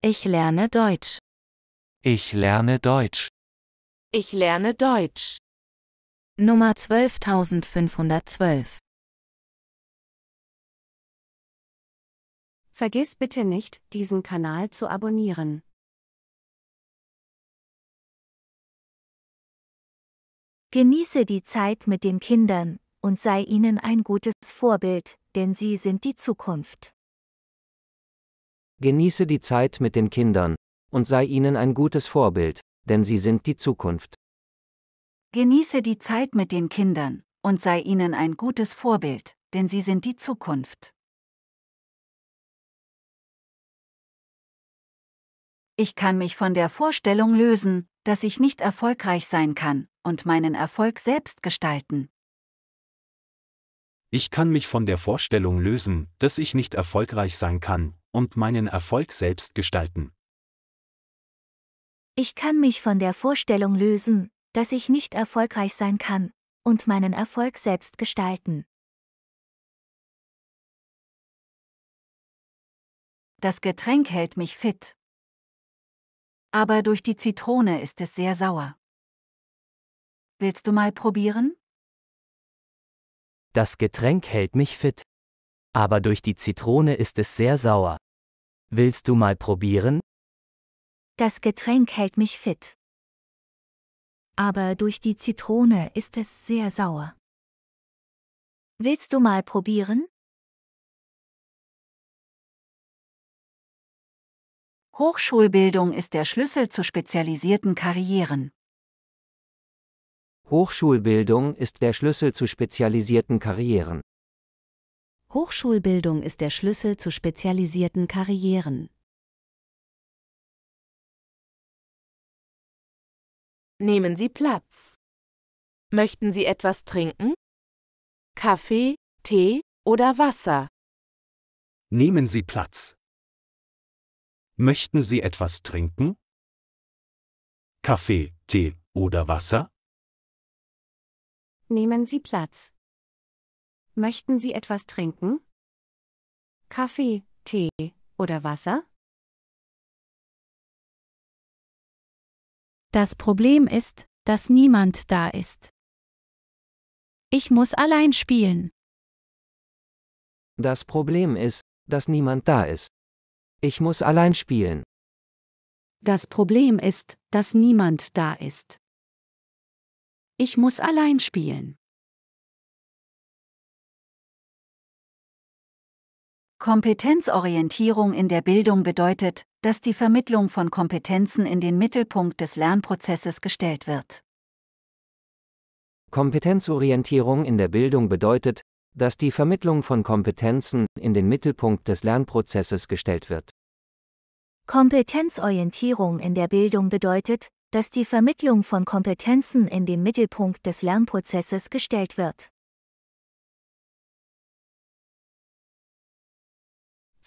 Ich lerne Deutsch. Ich lerne Deutsch. Ich lerne Deutsch. Nummer 12512. Vergiss bitte nicht, diesen Kanal zu abonnieren. Genieße die Zeit mit den Kindern und sei ihnen ein gutes Vorbild, denn sie sind die Zukunft. Genieße die Zeit mit den Kindern und sei ihnen ein gutes Vorbild, denn sie sind die Zukunft. Genieße die Zeit mit den Kindern und sei ihnen ein gutes Vorbild, denn sie sind die Zukunft. Ich kann mich von der Vorstellung lösen, dass ich nicht erfolgreich sein kann und meinen Erfolg selbst gestalten. Ich kann mich von der Vorstellung lösen, dass ich nicht erfolgreich sein kann und meinen Erfolg selbst gestalten. Ich kann mich von der Vorstellung lösen, dass ich nicht erfolgreich sein kann, und meinen Erfolg selbst gestalten. Das Getränk hält mich fit. Aber durch die Zitrone ist es sehr sauer. Willst du mal probieren? Das Getränk hält mich fit. Aber durch die Zitrone ist es sehr sauer. Willst du mal probieren? Das Getränk hält mich fit. Aber durch die Zitrone ist es sehr sauer. Willst du mal probieren? Hochschulbildung ist der Schlüssel zu spezialisierten Karrieren. Hochschulbildung ist der Schlüssel zu spezialisierten Karrieren. Hochschulbildung ist der Schlüssel zu spezialisierten Karrieren. Nehmen Sie Platz. Möchten Sie etwas trinken? Kaffee, Tee oder Wasser? Nehmen Sie Platz. Möchten Sie etwas trinken? Kaffee, Tee oder Wasser? Nehmen Sie Platz. Möchten Sie etwas trinken? Kaffee, Tee oder Wasser? Das Problem ist, dass niemand da ist. Ich muss allein spielen. Das Problem ist, dass niemand da ist. Ich muss allein spielen. Das Problem ist, dass niemand da ist. Ich muss allein spielen. Kompetenzorientierung in der Bildung bedeutet, dass die Vermittlung von Kompetenzen in den Mittelpunkt des Lernprozesses gestellt wird. Kompetenzorientierung in der Bildung bedeutet, dass die Vermittlung von Kompetenzen in den Mittelpunkt des Lernprozesses gestellt wird. Kompetenzorientierung in der Bildung bedeutet, dass die Vermittlung von Kompetenzen in den Mittelpunkt des Lernprozesses gestellt wird.